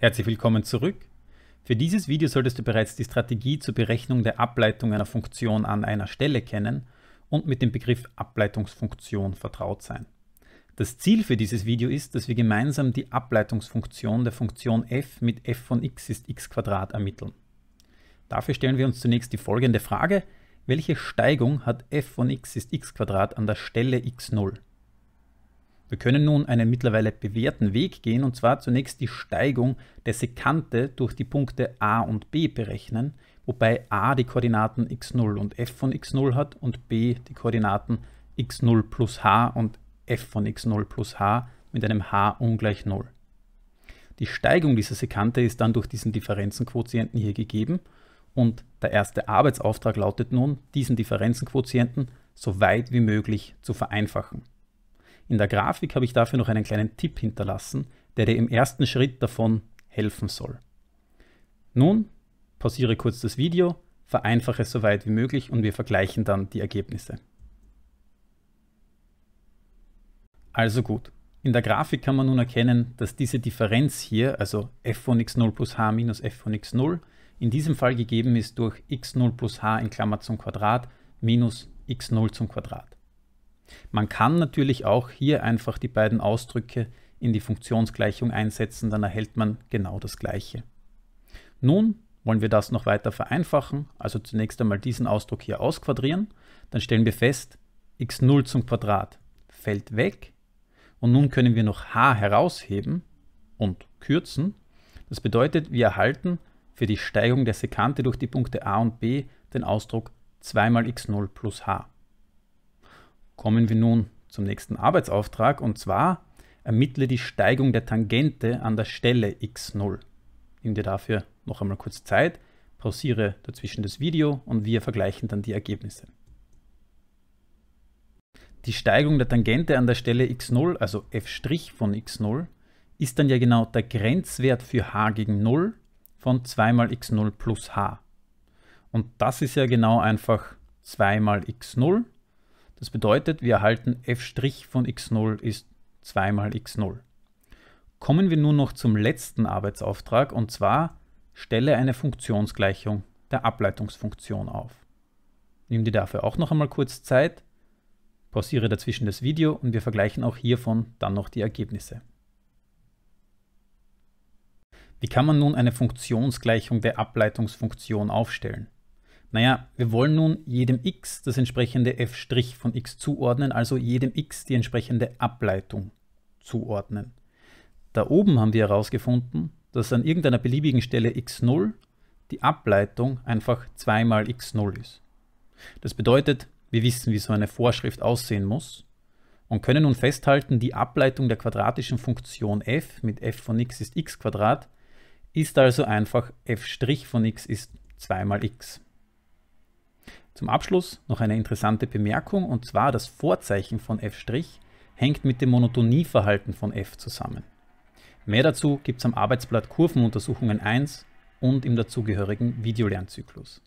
Herzlich willkommen zurück. Für dieses Video solltest du bereits die Strategie zur Berechnung der Ableitung einer Funktion an einer Stelle kennen und mit dem Begriff Ableitungsfunktion vertraut sein. Das Ziel für dieses Video ist, dass wir gemeinsam die Ableitungsfunktion der Funktion f mit f von x ist x ermitteln. Dafür stellen wir uns zunächst die folgende Frage. Welche Steigung hat f von x ist x an der Stelle x0? Wir können nun einen mittlerweile bewährten Weg gehen und zwar zunächst die Steigung der Sekante durch die Punkte a und b berechnen, wobei a die Koordinaten x0 und f von x0 hat und b die Koordinaten x0 plus h und f von x0 plus h mit einem h ungleich 0. Die Steigung dieser Sekante ist dann durch diesen Differenzenquotienten hier gegeben und der erste Arbeitsauftrag lautet nun, diesen Differenzenquotienten so weit wie möglich zu vereinfachen. In der Grafik habe ich dafür noch einen kleinen Tipp hinterlassen, der dir im ersten Schritt davon helfen soll. Nun pausiere kurz das Video, vereinfache es so weit wie möglich und wir vergleichen dann die Ergebnisse. Also gut, in der Grafik kann man nun erkennen, dass diese Differenz hier, also f von x0 plus h minus f von x0, in diesem Fall gegeben ist durch x0 plus h in Klammer zum Quadrat minus x0 zum Quadrat. Man kann natürlich auch hier einfach die beiden Ausdrücke in die Funktionsgleichung einsetzen, dann erhält man genau das Gleiche. Nun wollen wir das noch weiter vereinfachen, also zunächst einmal diesen Ausdruck hier ausquadrieren, dann stellen wir fest, x0 zum Quadrat fällt weg und nun können wir noch h herausheben und kürzen. Das bedeutet, wir erhalten für die Steigung der Sekante durch die Punkte a und b den Ausdruck 2 mal x0 plus h. Kommen wir nun zum nächsten Arbeitsauftrag und zwar ermittle die Steigung der Tangente an der Stelle x0. Nimm dir dafür noch einmal kurz Zeit, pausiere dazwischen das Video und wir vergleichen dann die Ergebnisse. Die Steigung der Tangente an der Stelle x0, also f' von x0, ist dann ja genau der Grenzwert für h gegen 0 von 2 mal x0 plus h. Und das ist ja genau einfach 2 mal x0 das bedeutet, wir erhalten f' von x0 ist 2 mal x0. Kommen wir nun noch zum letzten Arbeitsauftrag und zwar stelle eine Funktionsgleichung der Ableitungsfunktion auf. Nimm dir dafür auch noch einmal kurz Zeit, pausiere dazwischen das Video und wir vergleichen auch hiervon dann noch die Ergebnisse. Wie kann man nun eine Funktionsgleichung der Ableitungsfunktion aufstellen? Naja, wir wollen nun jedem x das entsprechende f' von x zuordnen, also jedem x die entsprechende Ableitung zuordnen. Da oben haben wir herausgefunden, dass an irgendeiner beliebigen Stelle x0 die Ableitung einfach 2 mal x0 ist. Das bedeutet, wir wissen, wie so eine Vorschrift aussehen muss und können nun festhalten, die Ableitung der quadratischen Funktion f mit f von x ist x 2 ist also einfach f' von x ist 2 mal x. Zum Abschluss noch eine interessante Bemerkung und zwar das Vorzeichen von f' hängt mit dem Monotonieverhalten von f zusammen. Mehr dazu gibt es am Arbeitsblatt Kurvenuntersuchungen 1 und im dazugehörigen Videolernzyklus.